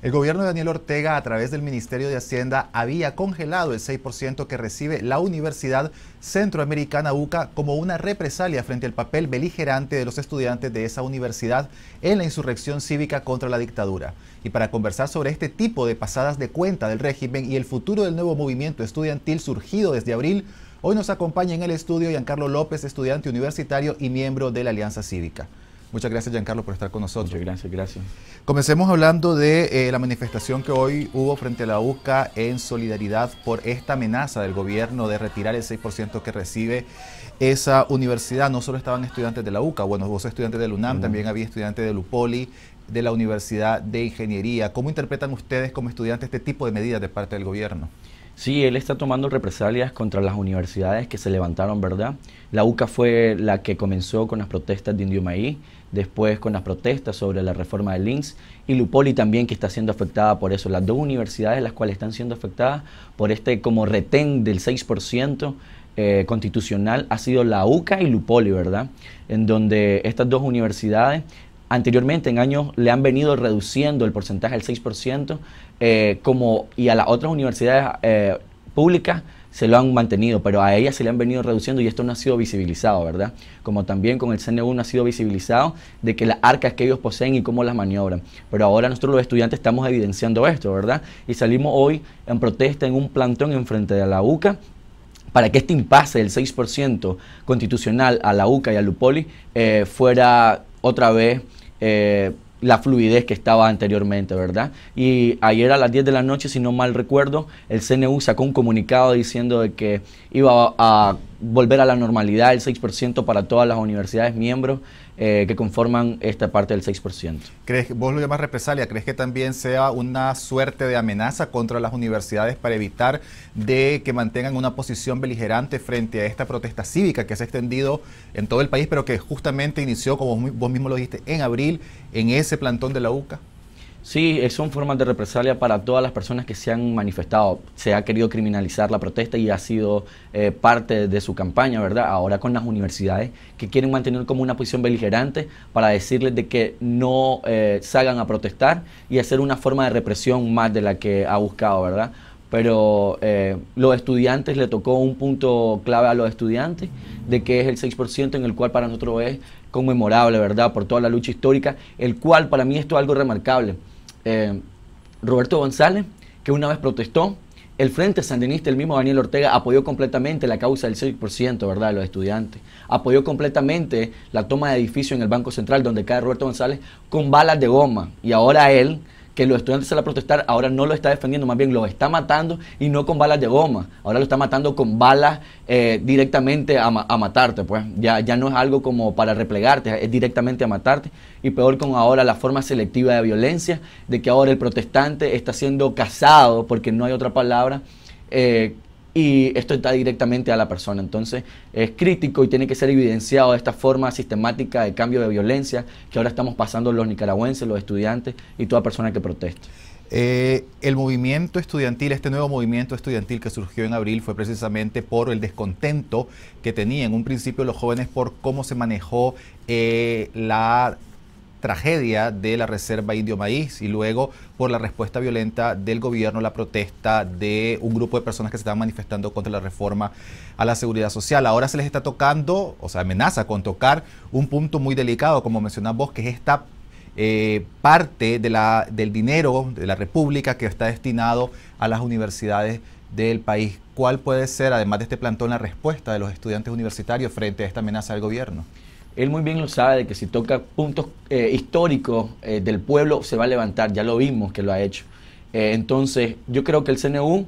El gobierno de Daniel Ortega, a través del Ministerio de Hacienda, había congelado el 6% que recibe la Universidad Centroamericana UCA como una represalia frente al papel beligerante de los estudiantes de esa universidad en la insurrección cívica contra la dictadura. Y para conversar sobre este tipo de pasadas de cuenta del régimen y el futuro del nuevo movimiento estudiantil surgido desde abril, hoy nos acompaña en el estudio Giancarlo López, estudiante universitario y miembro de la Alianza Cívica. Muchas gracias, Giancarlo, por estar con nosotros. Muchas gracias, gracias. Comencemos hablando de eh, la manifestación que hoy hubo frente a la UCA en solidaridad por esta amenaza del gobierno de retirar el 6% que recibe esa universidad. No solo estaban estudiantes de la UCA, bueno, vos estudiantes de UNAM, mm. también había estudiantes de Lupoli, de la Universidad de Ingeniería. ¿Cómo interpretan ustedes como estudiantes este tipo de medidas de parte del gobierno? Sí, él está tomando represalias contra las universidades que se levantaron, ¿verdad? La UCA fue la que comenzó con las protestas de Indio Maíz, después con las protestas sobre la reforma del INSS y Lupoli también que está siendo afectada por eso. Las dos universidades las cuales están siendo afectadas por este como retén del 6% eh, constitucional ha sido la UCA y Lupoli, ¿verdad? En donde estas dos universidades anteriormente en años le han venido reduciendo el porcentaje del 6%, eh, como, y a las otras universidades eh, públicas se lo han mantenido, pero a ellas se le han venido reduciendo y esto no ha sido visibilizado, ¿verdad? Como también con el CNU no ha sido visibilizado de que las arcas que ellos poseen y cómo las maniobran. Pero ahora nosotros los estudiantes estamos evidenciando esto, ¿verdad? Y salimos hoy en protesta en un plantón enfrente de la UCA para que este impasse del 6% constitucional a la UCA y a Lupoli eh, fuera otra vez eh, la fluidez que estaba anteriormente, ¿verdad? Y ayer a las 10 de la noche, si no mal recuerdo, el CNU sacó un comunicado diciendo de que iba a volver a la normalidad el 6% para todas las universidades miembros eh, que conforman esta parte del 6%. ¿Crees, vos lo llamas represalia, ¿crees que también sea una suerte de amenaza contra las universidades para evitar de que mantengan una posición beligerante frente a esta protesta cívica que se ha extendido en todo el país, pero que justamente inició, como vos mismo lo dijiste, en abril en ese plantón de la UCA? Sí, son formas de represalia para todas las personas que se han manifestado. Se ha querido criminalizar la protesta y ha sido eh, parte de su campaña, ¿verdad? Ahora con las universidades que quieren mantener como una posición beligerante para decirles de que no eh, salgan a protestar y hacer una forma de represión más de la que ha buscado, ¿verdad? pero eh, los estudiantes, le tocó un punto clave a los estudiantes, de que es el 6%, en el cual para nosotros es conmemorable, ¿verdad? Por toda la lucha histórica, el cual para mí esto es algo remarcable. Eh, Roberto González, que una vez protestó, el Frente Sandinista, el mismo Daniel Ortega, apoyó completamente la causa del 6%, ¿verdad?, de los estudiantes. Apoyó completamente la toma de edificio en el Banco Central, donde cae Roberto González, con balas de goma. Y ahora él que los estudiantes salen a protestar, ahora no lo está defendiendo, más bien lo está matando y no con balas de goma, ahora lo está matando con balas eh, directamente a, matarte, pues ya, ya no es algo como para replegarte, es directamente a matarte y peor con ahora la forma selectiva de violencia, de que ahora el protestante está siendo casado, porque no hay otra palabra. Eh, y esto está directamente a la persona. Entonces es crítico y tiene que ser evidenciado de esta forma sistemática de cambio de violencia que ahora estamos pasando los nicaragüenses, los estudiantes y toda persona que protesta. Eh, el movimiento estudiantil, este nuevo movimiento estudiantil que surgió en abril fue precisamente por el descontento que tenían en un principio los jóvenes por cómo se manejó eh, la tragedia de la reserva Indio Maíz y luego por la respuesta violenta del gobierno, la protesta de un grupo de personas que se estaban manifestando contra la reforma a la seguridad social. Ahora se les está tocando, o sea, amenaza con tocar un punto muy delicado, como mencionás vos, que es esta eh, parte de la, del dinero de la República que está destinado a las universidades del país. ¿Cuál puede ser, además de este plantón, la respuesta de los estudiantes universitarios frente a esta amenaza del gobierno? Él muy bien lo sabe de que si toca puntos eh, históricos eh, del pueblo se va a levantar, ya lo vimos que lo ha hecho. Eh, entonces, yo creo que el CNU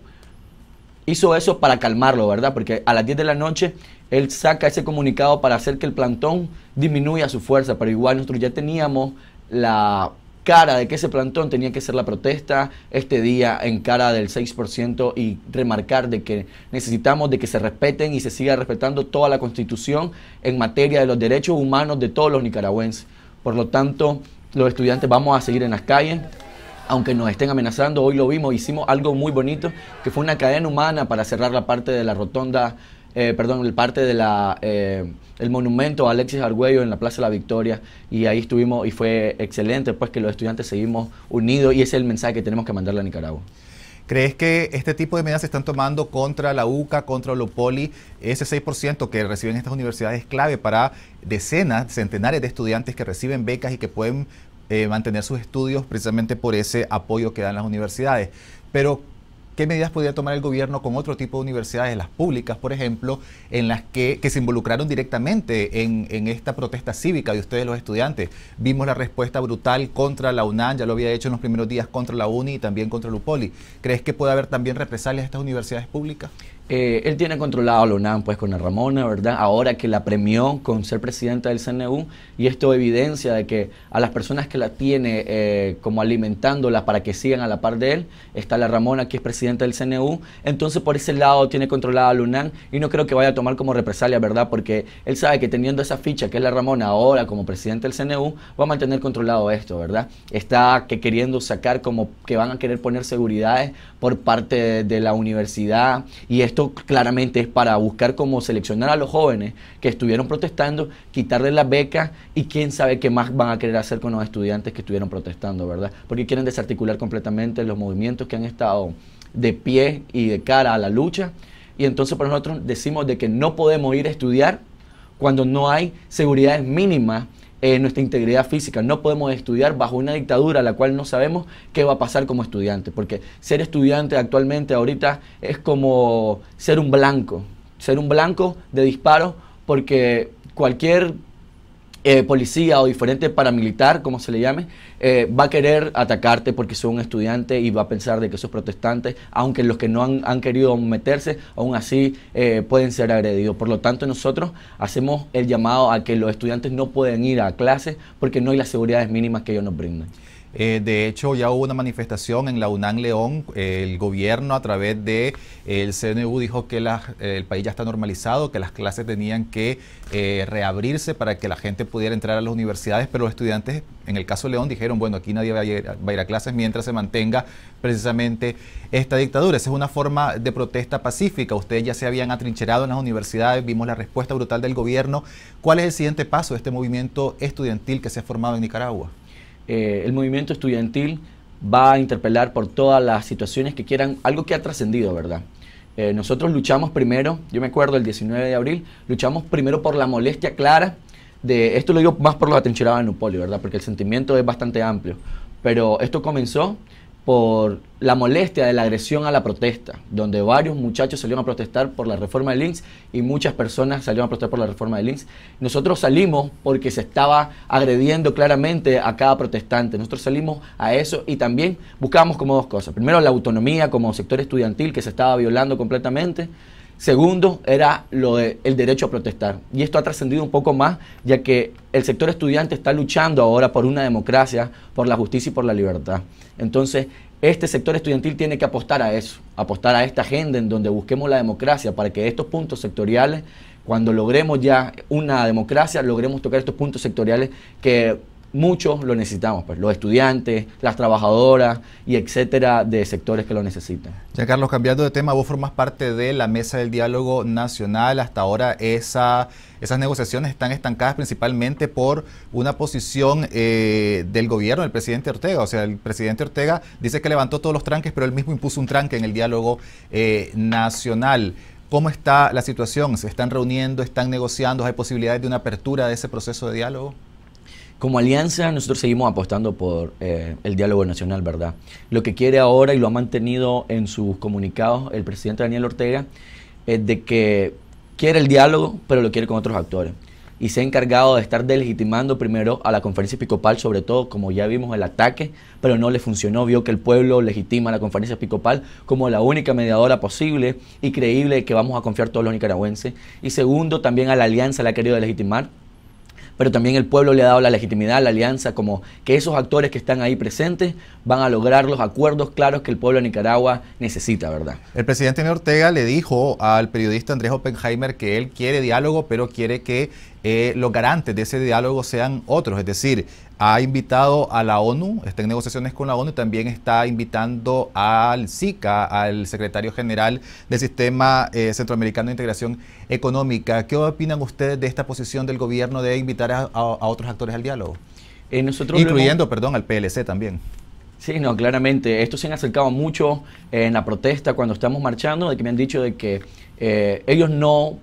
hizo eso para calmarlo, ¿verdad? Porque a las 10 de la noche él saca ese comunicado para hacer que el plantón disminuya su fuerza, pero igual nosotros ya teníamos la cara de que ese plantón tenía que ser la protesta este día en cara del 6% y remarcar de que necesitamos de que se respeten y se siga respetando toda la constitución en materia de los derechos humanos de todos los nicaragüenses. Por lo tanto, los estudiantes vamos a seguir en las calles aunque nos estén amenazando, hoy lo vimos, hicimos algo muy bonito, que fue una cadena humana para cerrar la parte de la rotonda eh, perdón, el parte de eh, monumento a Alexis Argüello en la Plaza de la Victoria y ahí estuvimos y fue excelente, pues que los estudiantes seguimos unidos y ese es el mensaje que tenemos que mandarle a Nicaragua. ¿Crees que este tipo de medidas se están tomando contra la UCA, contra Poli? Ese 6% que reciben estas universidades es clave para decenas, centenares de estudiantes que reciben becas y que pueden eh, mantener sus estudios precisamente por ese apoyo que dan las universidades. Pero qué medidas podría tomar el gobierno con otro tipo de universidades, las públicas, por ejemplo, en las que, se involucraron directamente en, esta protesta cívica de ustedes los estudiantes. Vimos la respuesta brutal contra la UNAM, ya lo había hecho en los primeros días contra la UNI y también contra el UPOLI. ¿Crees que puede haber también represalias a estas universidades públicas? Eh, él tiene controlado a la pues con la Ramona, ¿verdad? Ahora que la premió con ser presidenta del CNU, y esto evidencia de que a las personas que la tiene eh, como alimentándolas para que sigan a la par de él, está la Ramona, que es presidenta del CNU, entonces por ese lado tiene controlado a la y no creo que vaya a tomar como represalia, ¿verdad? Porque él sabe que teniendo esa ficha que es la Ramona ahora como Presidenta del CNU, va a mantener controlado esto, ¿verdad? Está que queriendo sacar como que van a querer poner seguridades por parte de la universidad, y esto claramente es para buscar cómo seleccionar a los jóvenes que estuvieron protestando, quitarles las becas y quién sabe qué más van a querer hacer con los estudiantes que estuvieron protestando, ¿verdad? Porque quieren desarticular completamente los movimientos que han estado de pie y de cara a la lucha. Y entonces por nosotros decimos de que no podemos ir a estudiar cuando no hay seguridades mínimas eh, nuestra integridad física. No podemos estudiar bajo una dictadura la cual no sabemos qué va a pasar como estudiante, porque ser estudiante actualmente ahorita es como ser un blanco, ser un blanco de disparo, porque cualquier eh, policía o diferente paramilitar, como se le llame, eh, va a querer atacarte porque soy un estudiante y va a pensar de que sos protestante, aunque los que no han, querido meterse, aún así eh, pueden ser agredidos. Por lo tanto, nosotros hacemos el llamado a que los estudiantes no pueden ir a clases porque no hay las seguridades mínimas que ellos nos brindan. Eh, de hecho, ya hubo una manifestación en la UNAM León. el gobierno a través de eh, el CNU dijo que el país ya está normalizado, que las clases tenían que eh, reabrirse para que la gente pudiera entrar a las universidades, pero los estudiantes, en el caso León, dijeron, bueno, aquí nadie va a ir a clases mientras se mantenga precisamente esta dictadura. Esa es una forma de protesta pacífica. Ustedes ya se habían atrincherado en las universidades, vimos la respuesta brutal del gobierno. ¿Cuál es el siguiente paso de este movimiento estudiantil que se ha formado en Nicaragua? Eh, el movimiento estudiantil va a interpelar por todas las situaciones que quieran, algo que ha trascendido, ¿verdad? Eh, nosotros luchamos primero, yo me acuerdo el 19 de abril, luchamos primero por la molestia clara de, esto lo digo más por los atrincherados en Upoli, ¿verdad? Porque el sentimiento es bastante amplio, pero esto comenzó por la molestia de la agresión a la protesta, donde varios muchachos salieron a protestar por la reforma de INSS y muchas personas salieron a protestar por la reforma de INSS. Nosotros salimos porque se estaba agrediendo claramente a cada protestante. Nosotros salimos a eso y también buscábamos como dos cosas. Primero, la autonomía como sector estudiantil que se estaba violando completamente. Segundo, era lo del derecho a protestar. Y esto ha trascendido un poco más, ya que el sector estudiante está luchando ahora por una democracia, por la justicia y por la libertad. Entonces, este sector estudiantil tiene que apostar a eso, apostar a esta agenda en donde busquemos la democracia para que estos puntos sectoriales, cuando logremos ya una democracia, logremos tocar estos puntos sectoriales que muchos lo necesitamos, pues los estudiantes, las trabajadoras y etcétera de sectores que lo necesitan. Ya Carlos, cambiando de tema, vos formas parte de la mesa del diálogo nacional. Hasta ahora esas negociaciones están estancadas principalmente por una posición eh, del gobierno del presidente Ortega. O sea, el presidente Ortega dice que levantó todos los tranques, pero él mismo impuso un tranque en el diálogo eh, nacional. ¿Cómo está la situación? ¿Se están reuniendo? ¿Están negociando? ¿Hay posibilidades de una apertura de ese proceso de diálogo? Como alianza, nosotros seguimos apostando por eh, el diálogo nacional, ¿verdad? Lo que quiere ahora y lo ha mantenido en sus comunicados el presidente Daniel Ortega es de que quiere el diálogo, pero lo quiere con otros actores. Y se ha encargado de estar delegitimando primero a la conferencia Picopal, sobre todo como ya vimos el ataque, pero no le funcionó. Vio que el pueblo legitima a la conferencia Picopal como la única mediadora posible y creíble que vamos a confiar todos los nicaragüenses. Y segundo, también a la alianza la ha querido legitimar pero también el pueblo le ha dado la legitimidad, la alianza, como que esos actores que están ahí presentes van a lograr los acuerdos claros que el pueblo de Nicaragua necesita, ¿verdad? El presidente Ortega le dijo al periodista Andrés Oppenheimer que él quiere diálogo, pero quiere que eh, los garantes de ese diálogo sean otros, es decir, ha invitado a la ONU, está en negociaciones con la ONU, también está invitando al SICA, al secretario general del Sistema eh, Centroamericano de Integración Económica. ¿Qué opinan ustedes de esta posición del gobierno de invitar a, otros actores al diálogo? Eh, Incluyendo, perdón, al PLC también. Sí, no, claramente. Esto se han acercado mucho en la protesta cuando estamos marchando, de que me han dicho de que eh, ellos no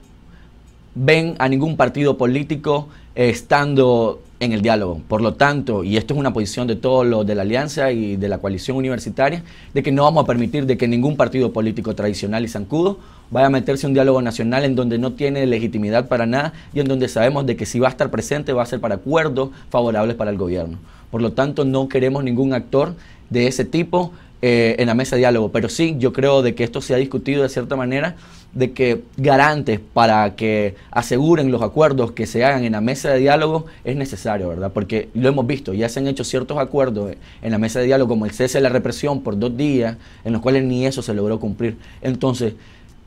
ven a ningún partido político estando en el diálogo. Por lo tanto, y esto es una posición de todos los de la Alianza y de la coalición universitaria, de que no vamos a permitir de que ningún partido político tradicional y zancudo vaya a meterse en un diálogo nacional en donde no tiene legitimidad para nada y en donde sabemos de que si va a estar presente va a ser para acuerdos favorables para el gobierno. Por lo tanto, no queremos ningún actor de ese tipo eh, en la mesa de diálogo. Pero sí, yo creo de que esto se ha discutido de cierta manera, de que garantes para que aseguren los acuerdos que se hagan en la mesa de diálogo es necesario, ¿verdad? Porque lo hemos visto, ya se han hecho ciertos acuerdos en la mesa de diálogo, como el cese de la represión por dos días, en los cuales ni eso se logró cumplir. Entonces,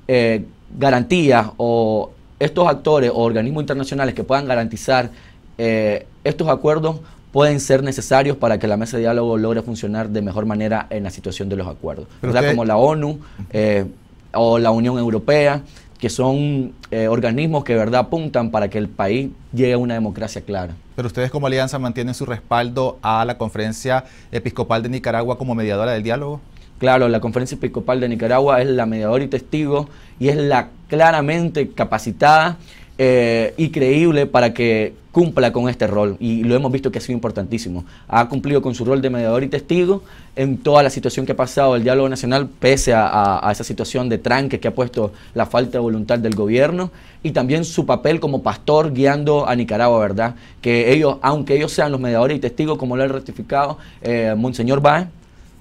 eh, garantías o estos actores o organismos internacionales que puedan garantizar eh, estos acuerdos pueden ser necesarios para que la mesa de diálogo logre funcionar de mejor manera en la situación de los acuerdos. Como la ONU eh, o la Unión Europea, que son eh, organismos que verdad apuntan para que el país llegue a una democracia clara. Pero ustedes como alianza mantienen su respaldo a la conferencia episcopal de Nicaragua como mediadora del diálogo. Claro, la conferencia episcopal de Nicaragua es la mediadora y testigo y es la claramente capacitada eh, y creíble para que cumpla con este rol y lo hemos visto que ha sido importantísimo. Ha cumplido con su rol de mediador y testigo en toda la situación que ha pasado el diálogo nacional, pese a, a, esa situación de tranque que ha puesto la falta de voluntad del gobierno y también su papel como pastor guiando a Nicaragua, ¿verdad? Que ellos, aunque ellos sean los mediadores y testigos, como lo ha ratificado eh, Monseñor Baez,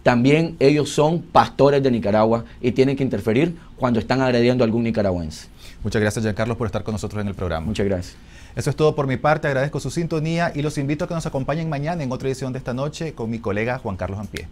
también ellos son pastores de Nicaragua y tienen que interferir cuando están agrediendo a algún nicaragüense. Muchas gracias, Giancarlo, por estar con nosotros en el programa. Muchas gracias. Eso es todo por mi parte, agradezco su sintonía y los invito a que nos acompañen mañana en otra edición de esta noche con mi colega Juan Carlos Ampie.